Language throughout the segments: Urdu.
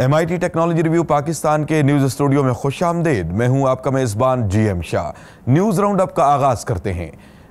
M I T technology review Pakistan کے نیوز اسٹوڈیو میں خوش آمدید میں ہوں آپ کا میزبان G M Shah news round up کا آغاز کرتے ہیں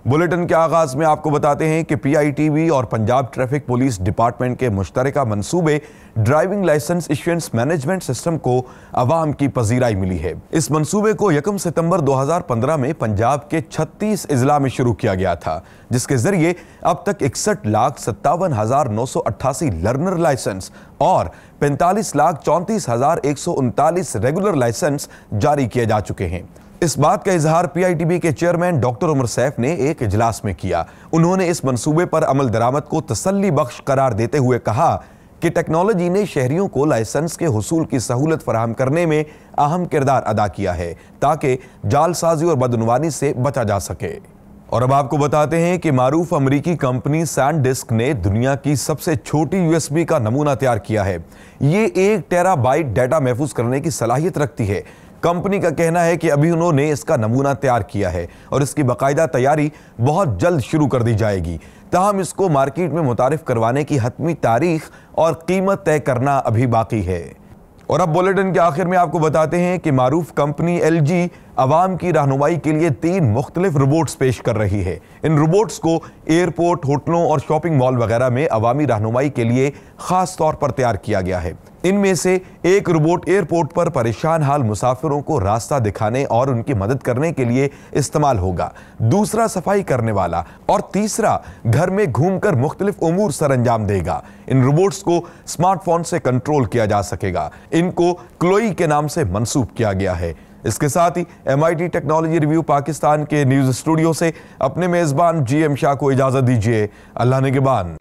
بولٹن کے آغاز میں آپ کو بتاتے ہیں کہ پی آئی ٹی وی اور پنجاب ٹریفک پولیس ڈپارٹمنٹ کے مشترکہ منصوبے ڈرائیونگ لائسنس مینجمنٹ سسٹم کو عوام کی پذیرائی ملی ہے اس منصوبے کو یکم ستمبر دو ہزار پندرہ میں پنجاب کے چھتیس اضلاع میں شروع کیا گیا تھا جس کے ذریعے اب تک اکسٹھ لاکھ ستاون ہزار نو سو اٹھاسی لرنر لائسنس اور پینتالیس لاکھ چونتیس ہزار ایک سو انتالیس ریگولر لائسنس جاری کیے جا چکے ہیں اس بات کا اظہار پی آئی ٹی بی کے چیئرمین ڈاکٹر عمر سیف نے ایک اجلاس میں کیا انہوں نے اس منصوبے پر عمل درامت کو تسلی بخش قرار دیتے ہوئے کہا کہ ٹیکنالوجی نے شہریوں کو لائسنس کے حصول کی سہولت فراہم کرنے میں اہم کردار ادا کیا ہے تاکہ جال سازی اور بدنوانی سے بچا جا سکے اور اب آپ کو بتاتے ہیں کہ معروف امریکی کمپنی سینڈ ڈسک نے دنیا کی سب سے چھوٹی یو ایس بی کا نمونہ تیار کیا ہے یہ ایک ٹیرا بائٹ ڈیٹا محفوظ کرنے کی صلاحیت رکھتی ہے کمپنی کا کہنا ہے کہ ابھی انہوں نے اس کا نمونہ تیار کیا ہے اور اس کی باقاعدہ تیاری بہت جلد شروع کر دی جائے گی تاہم اس کو مارکیٹ میں متعارف کروانے کی حتمی تاریخ اور قیمت طے کرنا ابھی باقی ہے اور اب بلٹن کے آخر میں آپ کو بتاتے ہیں کہ معروف کمپنی ایل جی عوام کی رہنمائی کے لیے تین مختلف روبوٹس پیش کر رہی ہے ان روبوٹس کو ایئرپورٹ ہوٹلوں اور شاپنگ مال وغیرہ میں عوامی رہنمائی کے لیے خاص طور پر تیار کیا گیا ہے ان میں سے ایک روبوٹ ایئرپورٹ پر پریشان حال مسافروں کو راستہ دکھانے اور ان کی مدد کرنے کے لیے استعمال ہوگا دوسرا صفائی کرنے والا اور تیسرا گھر میں گھوم کر مختلف امور سر انجام دے گا ان روبوٹس کو اسمارٹ فون سے کنٹرول کیا جا سکے گا ان کو کلوئی کے نام سے منسوب کیا گیا ہے اس کے ساتھ ہی M I T technology review Pakistan کے نیوز اسٹوڈیو سے اپنے میزبان جی ایم شاہ کو اجازت دیجیے اللہ نے کے بان